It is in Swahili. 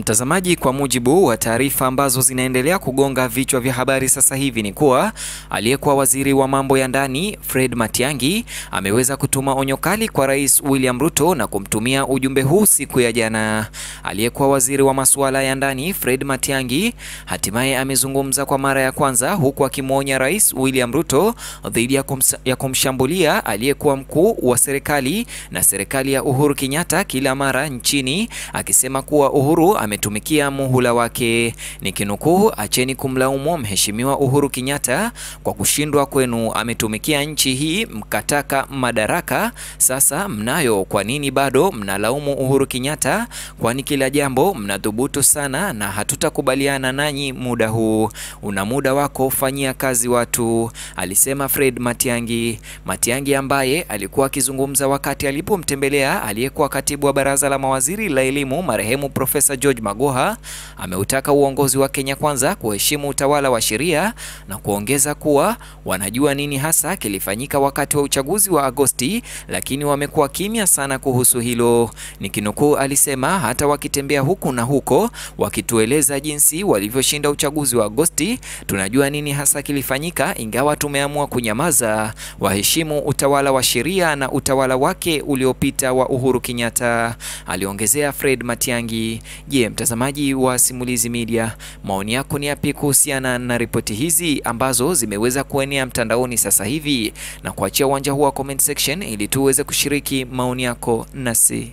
Mtazamaji, kwa mujibu wa taarifa ambazo zinaendelea kugonga vichwa vya habari sasa hivi ni kuwa aliyekuwa waziri wa mambo ya ndani Fred Matiang'i ameweza kutuma onyo kali kwa Rais William Ruto na kumtumia ujumbe huu siku ya jana. Aliyekuwa waziri wa masuala ya ndani Fred Matiang'i hatimaye amezungumza kwa mara ya kwanza huku akimwonya Rais William Ruto dhidi ya kumshambulia aliyekuwa mkuu wa serikali na serikali ya Uhuru Kenyatta kila mara nchini akisema kuwa Uhuru ametumikia muhula wake. Nikinukuu, acheni kumlaumu Mheshimiwa Uhuru Kenyatta kwa kushindwa kwenu, ametumikia nchi hii, mkataka madaraka, sasa mnayo. Kwa nini bado mnalaumu Uhuru Kenyatta? Kwani kila jambo mnadhubutu sana, na hatutakubaliana nanyi muda huu. Una muda wako, fanyia kazi watu, alisema Fred Matiangi. Matiangi ambaye alikuwa akizungumza wakati alipomtembelea aliyekuwa katibu wa baraza la mawaziri la elimu marehemu Profesa George Magoha ameutaka uongozi wa Kenya Kwanza kuheshimu utawala wa sheria na kuongeza kuwa wanajua nini hasa kilifanyika wakati wa uchaguzi wa Agosti, lakini wamekuwa kimya sana kuhusu hilo. Nikinukuu, alisema hata wakitembea huku na huko wakitueleza jinsi walivyoshinda uchaguzi wa Agosti, tunajua nini hasa kilifanyika, ingawa tumeamua kunyamaza. Waheshimu utawala wa sheria na utawala wake uliopita wa Uhuru Kenyatta, aliongezea Fred Matiang'i. Je, Je, mtazamaji wa Simulizi Media, maoni yako ni yapi kuhusiana na ripoti hizi ambazo zimeweza kuenea mtandaoni sasa hivi, na kuachia uwanja huu wa comment section ili tuweze kushiriki maoni yako nasi.